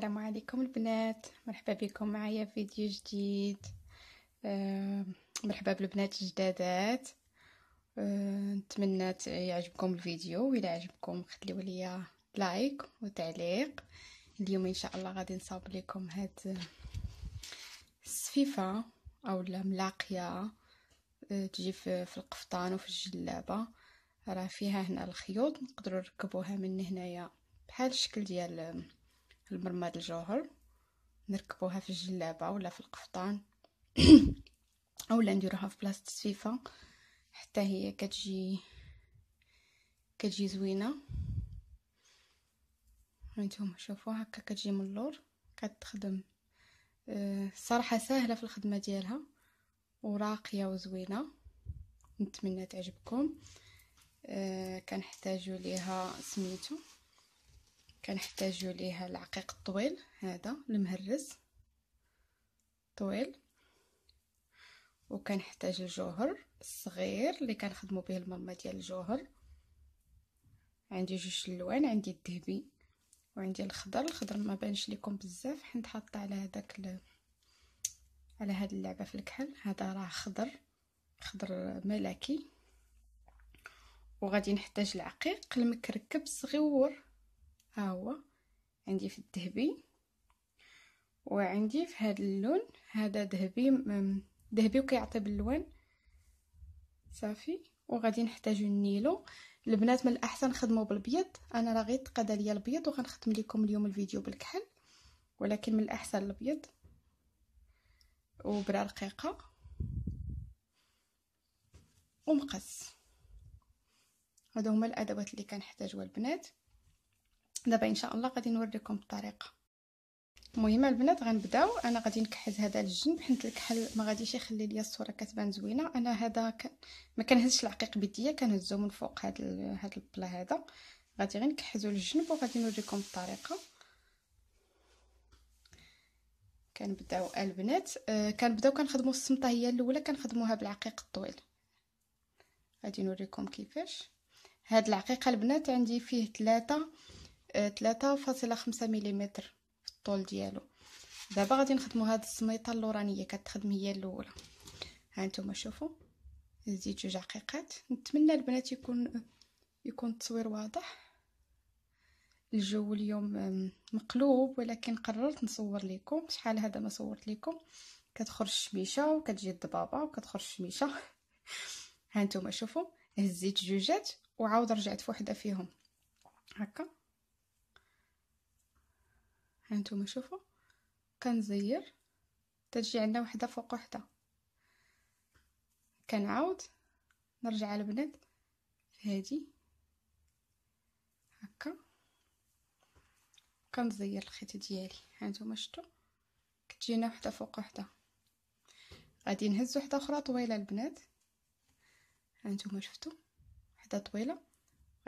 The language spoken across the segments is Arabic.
السلام عليكم البنات مرحبا بكم معايا في فيديو جديد آه، مرحبا بالبنات الجدادات آه، نتمنى يعجبكم الفيديو و عجبكم خليو ليا لايك وتعليق اليوم ان شاء الله غادي نصاوب لكم هاد السفيفه او الملاقيه آه، تجي في, في القفطان وفي الجلابه راه فيها هنا الخيوط نقدروا نركبوها من هنايا بحال الشكل ديال المرماد الجوهر نركبوها في الجلابه ولا في القفطان اولا نديروها في بلاصه السفيفه حتى هي كتجي كتجي زوينه هانتوما شوفوا هكا كتجي من اللور كتخدم الصراحه آه، ساهلة سهله في الخدمه ديالها وراقيه وزوينه نتمنى تعجبكم أه كنحتاجو ليها سميتو كنحتاجو ليها العقيق الطويل هذا المهرز طويل وكنحتاج الجوهر الصغير اللي كنخدمو به المرمى ديال الجوهر عندي جوج اللوان عندي الذهبي وعندي الخضر الخضر ما بانش لكم بزاف حنت حاطه على هذاك ال... على هاد اللعبه في الكحل هذا راه خضر خضر ملكي وغادي نحتاج العقيق المكركب صغيور هو عندي في الذهبي وعندي في هذا اللون هذا ذهبي ذهبي وكيعطي باللون صافي وغادي نحتاجو النيلو البنات من الاحسن خدموا بالبيض انا راه غير تقاد ليا البيض وغنخدم لكم اليوم الفيديو بالكحل ولكن من الاحسن الابيض وبرا رقيقه ومقص هادو هما الادوات اللي كنحتاجو البنات دابا ان شاء الله غادي نوريكم الطريقه المهم البنات غنبداو انا غادي نكحز هذا الجنب حيت الكحل ما غاديش يخلي ليا الصوره كتبان زوينه انا هذا ك... ما كنهزش العقيق بيديا كنهزو من فوق هذا ال... هذا البلا هذا غادي غير نكحزو للجنب وغادي نوريكم الطريقه كنبداو البنات أه، كنبداو كنخدموا السمطه هي الاولى كنخدموها بالعقيق الطويل غادي نوريكم كيفاش هاد العقيقه البنات عندي فيه ثلاثة ثلاثة فاصلة خمسة مليمتر في الطول ديالو دابا غادي نخدمو هاد السميطه اللورانيه كتخدم هي الاولى ها شوفو شوفوا نزيد جوج عقيقات نتمنى البنات يكون يكون التصوير واضح الجو اليوم مقلوب ولكن قررت نصور لكم شحال هذا ما صورت لكم كتخرج الشميشه وكتجي الضبابه وكتخرج الشميشه ها نتوما شوفوا هزيت جوجات وعاود رجعت فوحده فيهم هكا هانتوما شوفوا كنزير تجي عندنا وحده فوق وحده كنعاود نرجع البنات هادي هكا كنزير الخيط ديالي هانتوما شفتوا كتجينا وحده فوق وحده غادي نهز وحده اخرى طويله البنات هانتوما شفتوا وحده طويله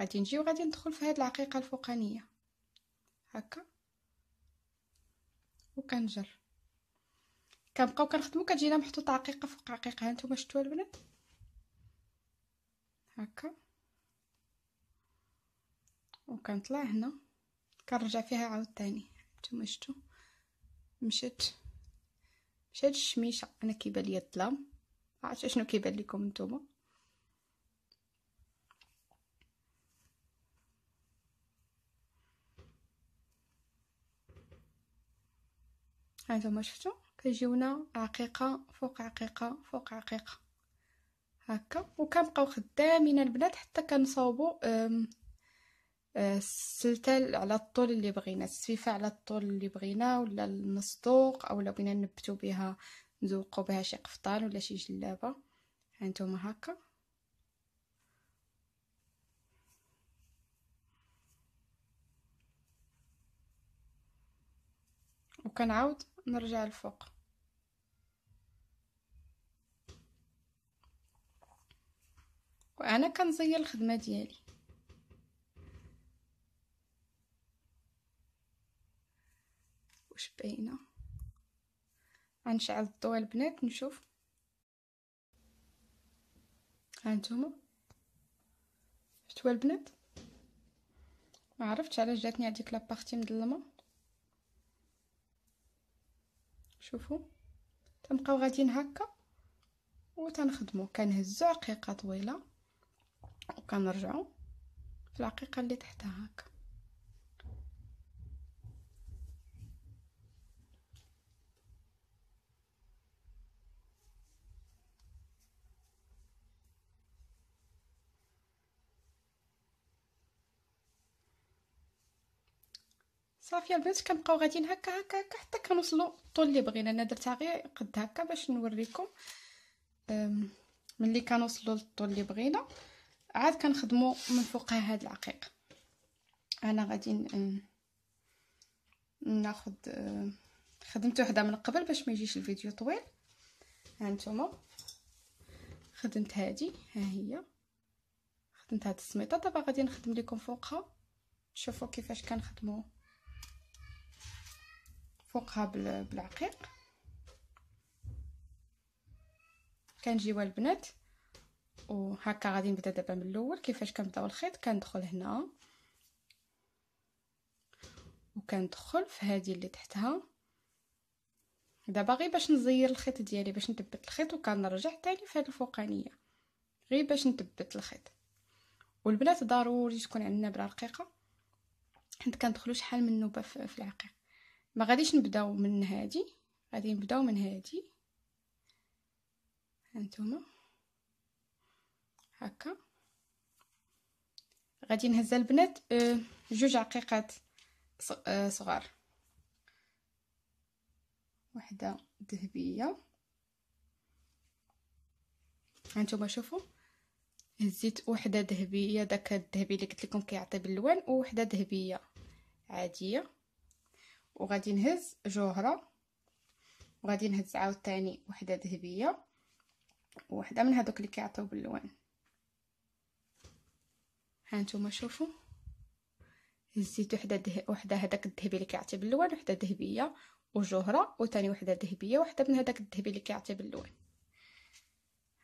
غادي نجي وغادي ندخل في هاد العقيقه الفوقانيه هكا وكنجر كنبقاو كنخدمو كتجينا محطوطه عقيقه فوق عقيقه هانتوما شتو البنات هكا وكنطلع هنا كنرجع فيها عاوتاني نتوما شتو مشات مشات الشميشه انا كيبان ليا الظلام عرفت شنو كيبان لكم نتوما هانتوما شفتو كيجيونا عقيقه فوق عقيقه فوق عقيقه هكا وكنبقاو خدامين البنات حتى كنصاوبو آه، السلتة على الطول اللي بغينا السفيفة على الطول اللي بغينا ولا المصدوق اولا بغينا نبتو بها نزوقو بها شي قفطان ولا شي جلابه هانتوما هكا وكنعاود نرجع لفوق وانا كنزير الخدمه ديالي واش باينه غنشعل الضوء البنات نشوف ها نتوما شفتوا البنات ما عرفتش علاش جاتني هذيك لابارتي مظلمه شوفوا تنبقاو غاديين هكا وتنخدمو كنهزو عقيقه طويله وكنرجعو في العقيقه اللي تحتها هكا صافي البنات كنبقاو غاديين هكا هكا هكا حتى كنوصلوا الطول اللي بغينا انا درتها غير قد هكا باش نوريكم ملي كنوصلوا للطول اللي بغينا عاد كنخدموا من فوقها هاد العقيق انا غادي ناخذ خدمت وحده من قبل باش ما يجيش الفيديو طويل ها نتوما خدمت هادي ها هي خدمت هاد السميطه دابا غادي نخدم لكم فوقها شوفوا كيفاش كنخدموا فوقها بالعقيق كنجيوها البنات وهكا غادي نبدا دابا من الاول كيفاش كنبداو الخيط كندخل هنا وكندخل في هذه اللي تحتها دابا غير باش نزير الخيط ديالي باش نثبت الخيط وكنرجع تاني في هذه الفوقانيه غير باش نثبت الخيط والبنات ضروري تكون عندنا بلا رقيقه حيت كندخلوا شحال من نوبه في العقيق ما غاديش نبداو من هادي غادي نبداو من هادي هانتوما هكا غادي نهز البنات آه، جوج عقيقات آه، صغار وحده ذهبيه هانتوما شوفوا هزيت وحده ذهبيه داك الذهبي اللي قلت لكم كيعطي باللوان وحده ذهبيه عاديه وغادي نهز جوهره وغادي نهز عاوتاني وحده ذهبيه وحده من هذوك اللي كيعطيو باللون ها نتوما شوفوا هزيت وحده ده... وحده هذاك الذهبي اللي كيعطي باللون وحده ذهبيه وجوهره وتاني وحده ذهبيه وحده من هذاك الذهبي اللي كيعطي باللون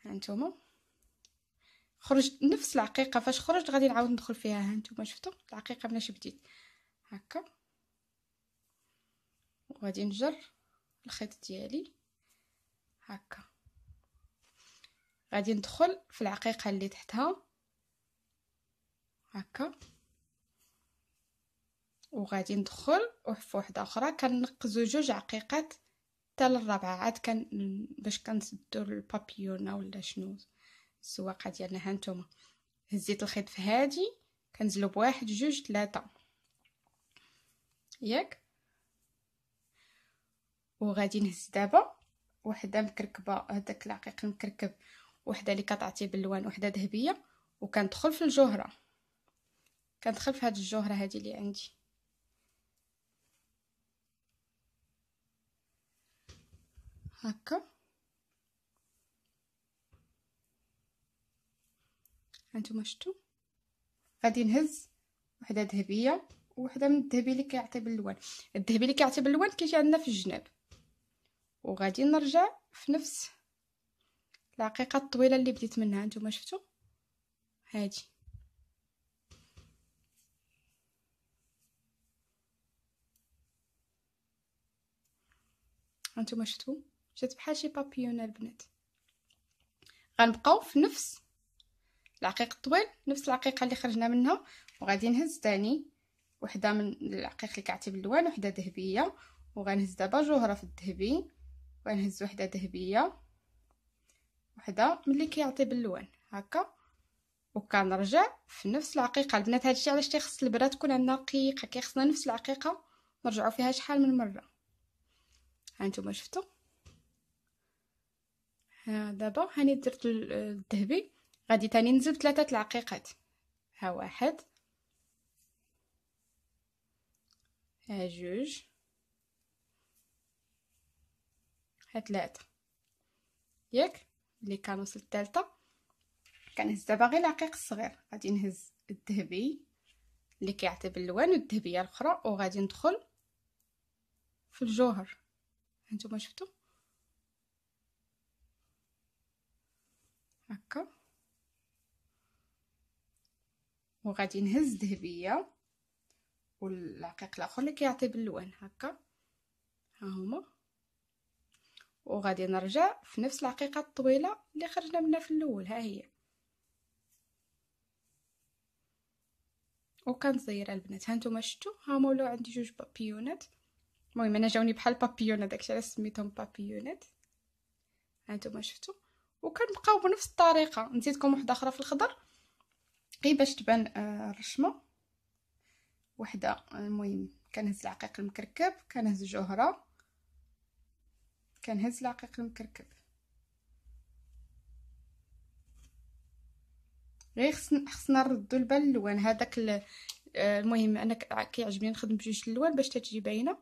ها نتوما خرجت نفس العقيقه فاش خرجت غادي نعاود ندخل فيها ها نتوما شفتوا العقيقه منين بديت هكا وغادي نجر الخيط ديالي هكا غادي ندخل في العقيقه اللي تحتها هكا وغادي ندخل وحفه وحده اخرى كنقزو جوج عقيقات حتى للرابعه عاد كان باش كنسدو البابيونا ولا شنو السواقه ديالنا هانتوما هزيت الخيط في هادي كنزلو بواحد جوج ثلاثه ياك وغادي نهز دابا وحده مكركبه هذاك العقيق المكركب وحده اللي كتعطي باللوان وحده ذهبيه وكندخل في الجوهره كندخل في هذه الجوهره هذه اللي عندي هكا هانتوما شفتوا غادي نهز وحده ذهبيه وحده من الذهبي اللي كيعطي باللوان الذهبي اللي كيعطي باللوان كيجي عندنا في الجناب وغادي نرجع في نفس العقيقه الطويله اللي بديت منها نتوما شفتوا هادي هانتوما شفتوا جات بحال شي بابيون البنات غنبقاو في نفس العقيق الطويل نفس العقيقه اللي خرجنا منها وغادي نهز ثاني وحده من العقيق اللي كعتي باللوان وحده ذهبيه وغنهز دابا جوهره في الذهبي وغنهز وحده ذهبيه وحده ملي كيعطي باللون هكا وكنرجع في نفس العقيقه البنات هادشي علاش تيخص البره تكون عندنا رقيقه كيخصنا نفس العقيقه نرجعوا فيها شحال من مره هانتوما شفتوا ها دابا هاني درت الذهبي غادي تاني نزيد ثلاثه العقيقات ها واحد ها جوج ثلاثة ياك ملي كنوصل الثالثة كنهز دابا غير العقيق الصغير غادي نهز الذهبي اللي كيعطي باللوان والذهبيه الاخرى وغادي ندخل في الجوهر هانتوما شفتوا هكا وغادي نهز ذهبيه والعقيق الاخر اللي كيعطي باللوان هكا ها هما وغادي نرجع في نفس العقيقه الطويله اللي خرجنا منها في الاول ها هي وكانت البنات ها نتوما شفتوا ها مولاو عندي جوج بابيونات المهم انا جاوني بحال بابيونا داكشي علاش سميتهم بابيونات ها نتوما شفتوا وكنبقاو بنفس الطريقه نزيدكم واحده اخرى في الخضر غير باش تبان آه، الرشمه وحده المهم كنهز العقيق المكركب كنهز جوهره كنهز العقيق المكركب غير خصنا خصنا نردو البال اللوان هذاك آه، المهم انا كيعجبني نخدم بجوج اللوان باش تجي باينه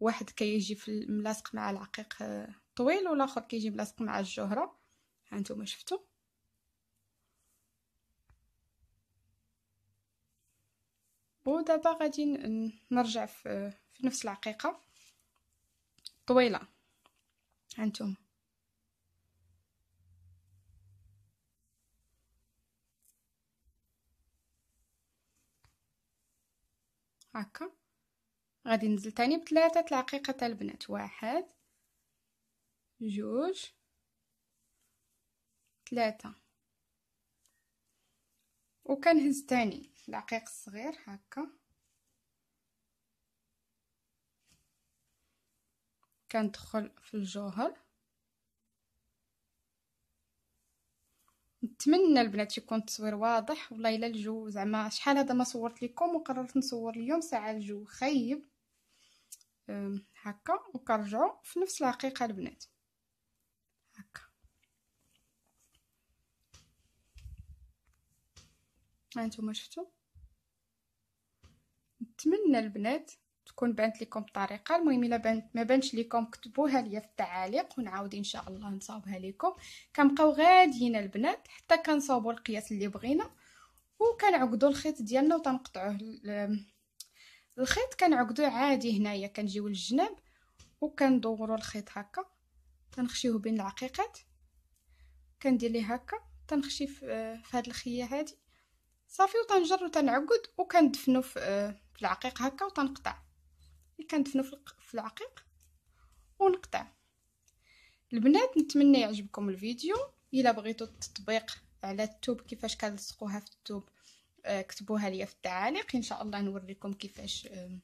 واحد كيجي كي في ملاصق مع العقيق آه، طويل والاخر كيجي كي ملاصق مع الجهره ها نتوما شفتوا ودابا غادي نرجع في نفس العقيقه طويله أنتم هكا غادي نزل تاني بثلاثة تلاقيقة تاع البنات واحد جوج ثلاثة وكنهز تاني العقيق الصغير هكا كندخل في الجوهر نتمنى البنات يكون التصوير واضح والله الا الجو زعما شحال هذا ما صورت لكم وقررت نصور اليوم ساعه الجو خايب هكا وكنرجعوا في نفس الحقيقه البنات هكا ها انتم شفتوا نتمنى البنات تكون بانت لكم بطريقه المهم الا بانت ما بانش لكم كتبوها ليا في التعاليق ونعاود ان شاء الله نصاوبها لكم كنبقاو غاديين البنات حتى كنصاوبوا القياس اللي بغينا وكنعقدوا الخيط ديالنا وتنقطعوه الخيط كنعقدوه عادي هنايا كنجيو للجناب وكندوروا الخيط هكا تنخشيوه بين العقيقات كندير ليه هكا تنخشي في هاد الخيه هادي صافي وتنجر وتنعقد وكندفنو في العقيق هكا وتنقطع اللي كندفنو في العقيق ونقطع البنات نتمنى يعجبكم الفيديو الا بغيتو التطبيق على التوب كيفاش كنلصقوها في التوب آه، كتبوها ليا في التعاليق ان شاء الله نوريكم كيفاش آه،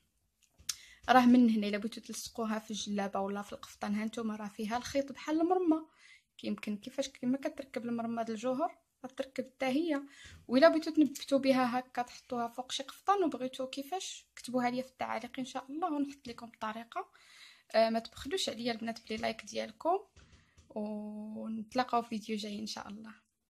راه من هنا الا بغيتو تلصقوها في الجلابه ولا في القفطان هانتوما راه فيها الخيط بحال المرمى كيمكن كيفاش كيما كتركب المرمى د الجوهر غتركب حتى هي وإلا بغيتو تنبتو بها هكا تحطوها فوق شي قفطان وبغيتو كيفاش كتبوها ليا في التعاليق ان شاء الله ونحط لكم الطريقه آه ما تبخلوش عليا البنات بلي لايك ديالكم ونتلاقاو في فيديو جاي ان شاء الله